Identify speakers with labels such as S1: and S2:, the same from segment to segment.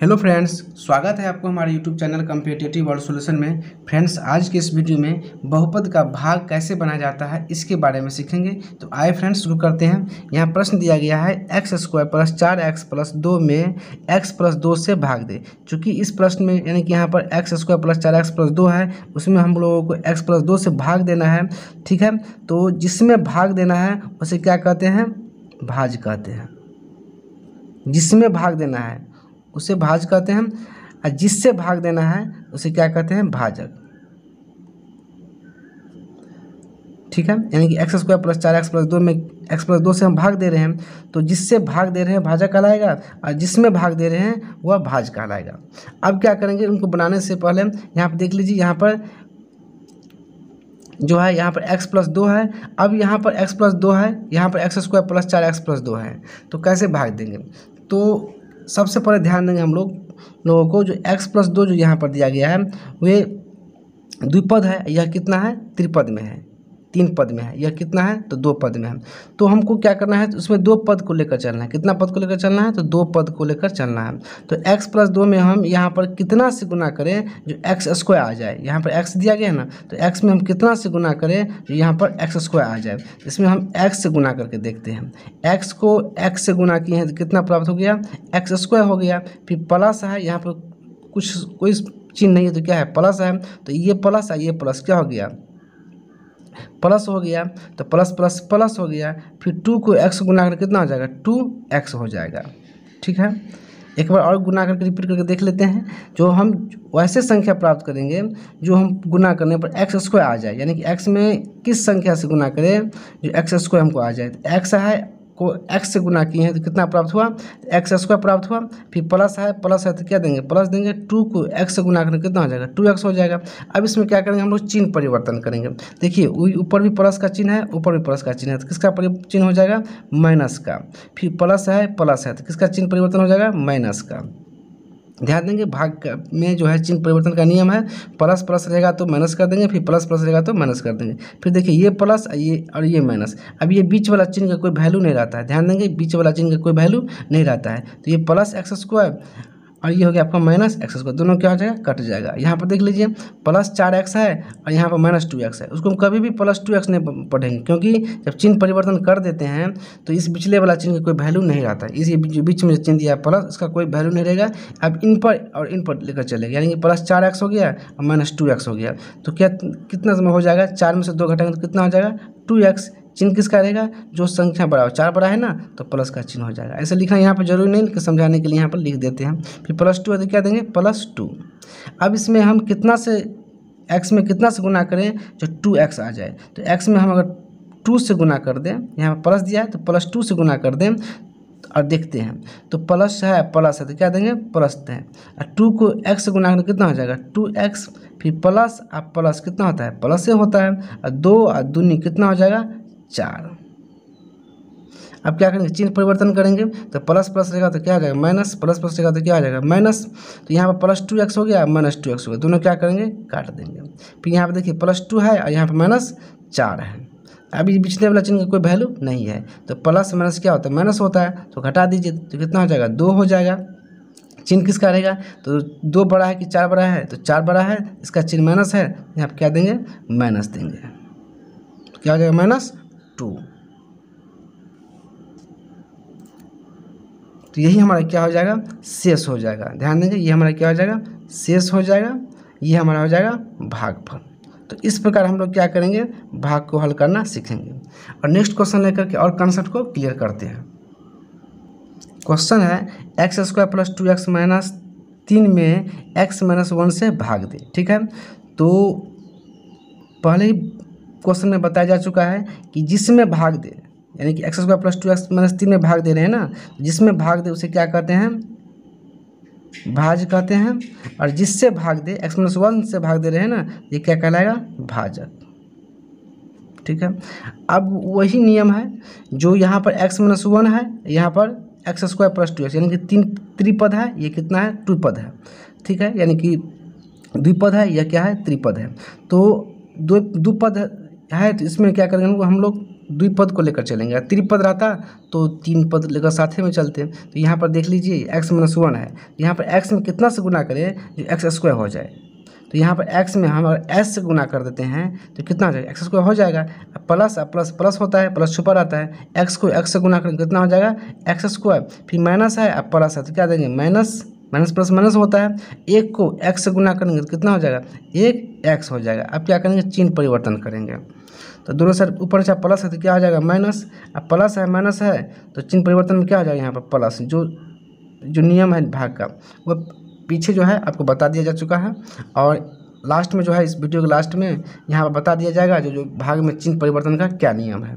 S1: hello friends स्वागत है आपको हमारे YouTube channel competitive world solution में फ्रेंड्स आज के इस वीडियो में बहुपद का भाग कैसे बनाया जाता है इसके बारे में सीखेंगे तो आए फ्रेंड्स शुरू करते हैं यहाँ प्रश्न दिया गया है एक्स स्क्वायर प्लस चार एक्स प्लस दो में एक्स प्लस दो से भाग दे चूँकि इस प्रश्न में यानी कि यहाँ पर एक्स स्क्वायर प्लस चार एक्स प्लस दो है उसमें हम लोगों को एक्स प्लस दो से भाग देना है ठीक है तो जिसमें भाग देना है उसे क्या कहते हैं भाज कहते हैं जिसमें भाग देना है उसे भाज कहते हैं और जिससे भाग देना है उसे क्या कहते हैं भाजक ठीक है यानी कि एक्स स्क्वायर प्लस चार एक्स प्लस दो में एक्स प्लस दो से हम भाग दे रहे हैं तो जिससे भाग दे रहे हैं भाजक कहलाएगा और जिसमें भाग दे रहे हैं वह भाज कहलाएगा अब क्या करेंगे उनको बनाने से पहले यहाँ पर देख लीजिए यहाँ पर जो है यहाँ पर x प्लस दो है अब यहाँ पर x प्लस दो है यहाँ पर एक्स स्क्वायर प्लस चार एक्स प्लस दो है तो कैसे भाग देंगे तो सबसे पहले ध्यान देंगे हम लोग लोगों को जो एक्स प्लस दो जो यहाँ पर दिया गया है वे द्विपद है यह कितना है त्रिपद में है तीन पद में है यह कितना है तो दो पद में है तो हमको क्या करना है तो उसमें दो पद को लेकर चलना है कितना पद को लेकर चलना है तो दो पद को लेकर चलना है तो एक्स प्लस दो में हम यहाँ पर कितना से गुना करें जो एक्स स्क्वायर आ जाए यहाँ पर एक्स दिया गया है ना तो एक्स में हम कितना से गुना करें जो यहाँ पर एक्स स्क्वायर आ जाए इसमें हम एक्स से गुना करके देखते हैं एक्स को एक्स से गुना किए हैं तो कितना प्राप्त हो गया एक्स स्क्वायर हो गया फिर प्लस है यहाँ पर कुछ कोई चिन्ह नहीं है तो क्या है प्लस है तो ये प्लस है ये प्लस क्या हो गया प्लस हो गया तो प्लस प्लस प्लस हो गया फिर टू को एक्स गुना करके कितना हो जाएगा टू एक्स हो जाएगा ठीक है एक बार और गुना करके रिपीट करके देख लेते हैं जो हम वैसे संख्या प्राप्त करेंगे जो हम गुना करने पर एक्स स्क्वायर आ जाए यानी कि एक्स में किस संख्या से गुना करें जो एक्स स्क्वायर हमको आ जाए तो एक्स है को एक्स से गुना किए हैं तो कितना प्राप्त हुआ एक्स स्क्वायर प्राप्त हुआ फिर प्लस है प्लस है तो क्या देंगे प्लस देंगे टू को एक्स से गुना करेंगे कितना हो जाएगा टू एक्स हो जाएगा अब इसमें क्या करेंगे हम लोग चिन्ह परिवर्तन करेंगे देखिए ऊपर भी प्लस का चिन्ह है ऊपर भी प्लस का चिन्ह है तो किसका चिन्ह हो जाएगा माइनस का फिर प्लस है प्लस है तो किसका चिन्ह परिवर्तन हो जाएगा माइनस का ध्यान देंगे भाग में जो है चिन्ह परिवर्तन का नियम है प्लस प्लस रहेगा तो माइनस कर देंगे फिर प्लस प्लस रहेगा तो माइनस कर देंगे फिर देखिए ये प्लस ये और ये माइनस अब ये बीच वाला चिन्ह का कोई वैल्यू नहीं रहता है ध्यान देंगे बीच वाला चिन्ह का कोई वैल्यू नहीं रहता है तो ये प्लस एक्स स्क्वायर और ये हो गया आपका माइनस एक्स स्क्वायर दोनों क्या हो जाएगा कट जाएगा यहाँ पर देख लीजिए प्लस चार एक्स है और यहाँ पर माइनस टू एक्स है उसको हम कभी भी प्लस टू एक्स नहीं पढ़ेंगे क्योंकि जब चिन्ह परिवर्तन कर देते हैं तो इस पिछले वाला चिन्ह की कोई वैल्यू नहीं रहता इस बीच में जो चिन्ह दिया प्लस इसका कोई वैल्यू नहीं रहेगा अब इन पर और इन पर लेकर चलेगा यानी कि प्लस चार एक्स हो गया और माइनस टू एक्स हो गया तो क्या कितना समय हो जाएगा चार में से दो घटाएंगे तो कितना हो जाएगा टू एक्स चिन्ह किसका रहेगा जो संख्या बड़ा हो चार बड़ा है ना तो प्लस का चिन्ह हो जाएगा ऐसे लिखना यहाँ पर जरूरी नहीं समझाने के लिए यहाँ पर लिख देते हैं फिर प्लस टू अधिक क्या देंगे प्लस टू अब इसमें हम कितना से एक्स में कितना से गुना करें जो टू एक्स आ जाए तो एक्स में हम अगर टू से गुना कर दें यहाँ पर प्लस दिया है तो प्लस टू से गुना कर दें और देखते हैं तो प्लस है प्लस है तो क्या देंगे प्लस दें और टू को एक्स से गुना करके कितना हो जाएगा टू एक्स फिर प्लस और प्लस कितना होता है प्लस से होता है और दो और दूनी कितना हो जाएगा चार अब क्या करेंगे चिन्ह परिवर्तन करेंगे तो प्लस प्लस रहेगा तो क्या आ जाएगा माइनस प्लस प्लस रहेगा तो क्या आ जाएगा माइनस तो यहाँ पर प्लस टू एक्स हो गया माइनस टू एक्स हो गया दोनों क्या करेंगे काट देंगे फिर यहाँ पर देखिए प्लस टू है और यहाँ पर माइनस चार है अभी बिछने वाला चिन्ह का कोई वैल्यू नहीं है तो प्लस माइनस क्या होता है माइनस होता है तो घटा दीजिए तो कितना हो जाएगा दो हो जाएगा चिन्ह किसका रहेगा तो दो बड़ा है कि चार बड़ा है तो चार बड़ा है इसका चिन्ह माइनस है यहाँ पर क्या देंगे माइनस देंगे तो क्या हो जाएगा माइनस टू तो यही हमारा क्या हो जाएगा शेष हो जाएगा ध्यान देंगे ये हमारा क्या हो जाएगा शेष हो जाएगा ये हमारा हो जाएगा भागफल तो इस प्रकार हम लोग क्या करेंगे भाग को हल करना सीखेंगे और नेक्स्ट क्वेश्चन लेकर के और कंसेप्ट को क्लियर करते हैं क्वेश्चन है x square plus two x minus तीन में एक्स माइनस वन से भाग दे ठीक है तो पहले क्वेश्चन में बताया जा चुका है कि जिसमें भाग दे यानी कि x square plus two x minus तीन में भाग दे रहे हैं ना जिसमें भाग दे उसे क्या कहते हैं भाज कहते हैं और जिससे भाग दे एक्स माइनस वन से भाग दे रहे हैं ना ये क्या कहलाएगा भाजक ठीक है अब वही नियम है जो यहाँ पर एक्स माइनस वन है यहाँ पर x square plus two x यानी कि तीन त्रिपद है ये कितना है टू पद है ठीक है यानी कि द्विपद है या क्या है त्रिपद है तो दो पद है तो इसमें क्या करेंगे हमको हम लोग द्विपद को लेकर चलेंगे त्रिपद रहता तो तीन पद लेकर साथे में चलते हैं तो यहाँ पर देख लीजिए एक्स माइनस वन है तो यहाँ पर एक्स में कितना से गुना करें जो एक्स स्क्वायर हो जाए तो यहाँ पर एक्स में हम एस से गुना कर देते हैं तो कितना हो जाएगा एक्स स्क्वायर हो जाएगा प्लस प्लस प्लस होता है प्लस छुपा रहता है एक्स को एक्स से गुना करेंगे कितना हो जाएगा एक्स स्क्वायर फिर माइनस है प्लस है तो क्या देंगे माइनस माइनस प्लस माइनस होता है एक को एक्स से गुना करेंगे तो कितना हो जाएगा एक एक्स हो जाएगा अब क्या करेंगे चिन्ह परिवर्तन करेंगे तो दोनों साइड ऊपर से प्लस है तो क्या हो जाएगा माइनस अब प्लस है माइनस है तो चिन्ह परिवर्तन में क्या हो जाएगा यहाँ पर प्लस जो जो नियम है भाग का वो पीछे जो है आपको बता दिया जा चुका है और लास्ट में जो है इस वीडियो के लास्ट में यहाँ पर बता दिया जाएगा जो जो भाग में चिन्ह परिवर्तन का क्या नियम है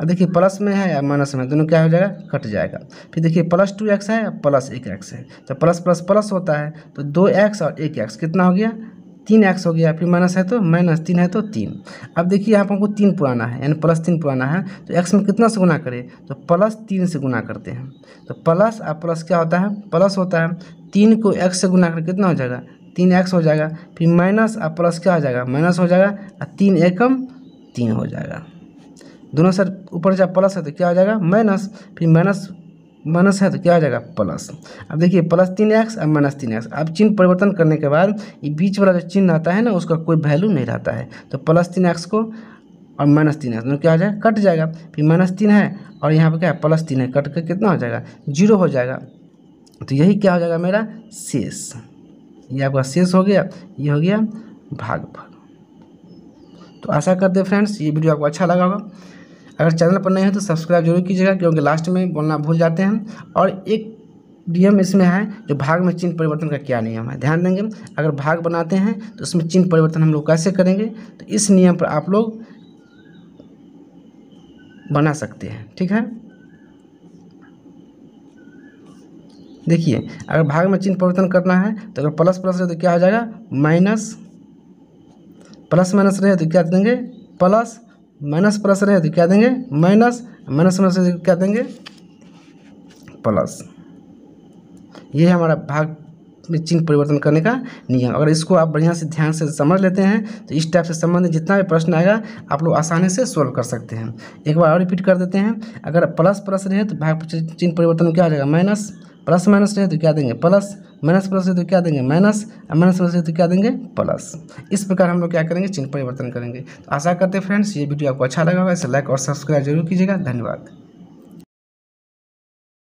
S1: अब देखिए प्लस में है या माइनस में दोनों क्या हो जाएगा कट जाएगा फिर देखिए प्लस टू एक्स है प्लस एक एक्स है तो प्लस प्लस प्लस होता है तो दो एक्स और एक एक्स कितना हो गया तीन एक्स हो गया फिर माइनस है तो माइनस तीन है तो तीन अब देखिए यहाँ पर हमको तीन पुराना है यानी प्लस तीन पुराना है तो एक्स में कितना से गुना करें तो प्लस तीन से गुना करते हैं तो प्लस और प्लस क्या होता है प्लस होता है तीन को एक्स से गुना कर कितना हो जाएगा तीन एक्स हो जाएगा फिर माइनस और प्लस क्या हो जाएगा माइनस हो जाएगा और तीन एकम तीन हो जाएगा दोनों सर ऊपर जब प्लस है तो क्या हो जाएगा माइनस फिर माइनस माइनस है तो क्या हो जाएगा प्लस अब देखिए प्लस तीन एक्स और माइनस तीन एक्स अब चिन्ह परिवर्तन करने के बाद ये बीच वाला जो चिन्ह आता है ना उसका कोई वैल्यू नहीं रहता है तो प्लस तीन एक्स को और माइनस तीन एक्स दोनों क्या हो जाएगा कट जाएगा फिर माइनस तीन है और यहाँ पर क्या है प्लस तीन है कट कर कितना हो जाएगा जीरो हो जाएगा तो यही क्या हो जाएगा मेरा शेष ये आपका शेष हो गया ये हो गया भाग तो आशा करते हैं फ्रेंड्स ये वीडियो आपको अच्छा लगा होगा अगर चैनल पर नहीं है तो सब्सक्राइब जरूर कीजिएगा क्योंकि लास्ट में बोलना भूल जाते हैं और एक नियम इसमें है जो भाग में चिन्ह परिवर्तन का क्या नियम है ध्यान देंगे अगर भाग बनाते हैं तो उसमें चिन्ह परिवर्तन हम लोग कैसे करेंगे तो इस नियम पर आप लोग बना सकते हैं ठीक है देखिए अगर भाग में चिन्ह परिवर्तन करना है तो अगर प्लस प्लस रहे तो क्या हो जाएगा माइनस प्लस माइनस रहे तो क्या देंगे प्लस माइनस प्लस रहे तो क्या देंगे माइनस माइनस माइनस रहे तो क्या देंगे प्लस ये हमारा भाग में चिन्ह परिवर्तन करने का नियम अगर इसको आप बढ़िया से ध्यान से समझ लेते हैं तो इस टाइप से संबंधित जितना भी प्रश्न आएगा आप लोग आसानी से सोल्व कर सकते हैं एक बार और रिपीट कर देते हैं अगर प्लस प्लस रहे तो भाग चिन्ह परिवर्तन क्या हो जाएगा माइनस प्लस माइनस रहे तो क्या देंगे प्लस माइनस प्लस रहे तो क्या देंगे माइनस और माइनस प्लस रहे तो क्या देंगे प्लस इस प्रकार हम लोग क्या करेंगे चिन्ह परिवर्तन करेंगे तो आशा करते हैं फ्रेंड्स ये वीडियो आपको अच्छा लगा होगा इसे लाइक और सब्सक्राइब जरूर कीजिएगा धन्यवाद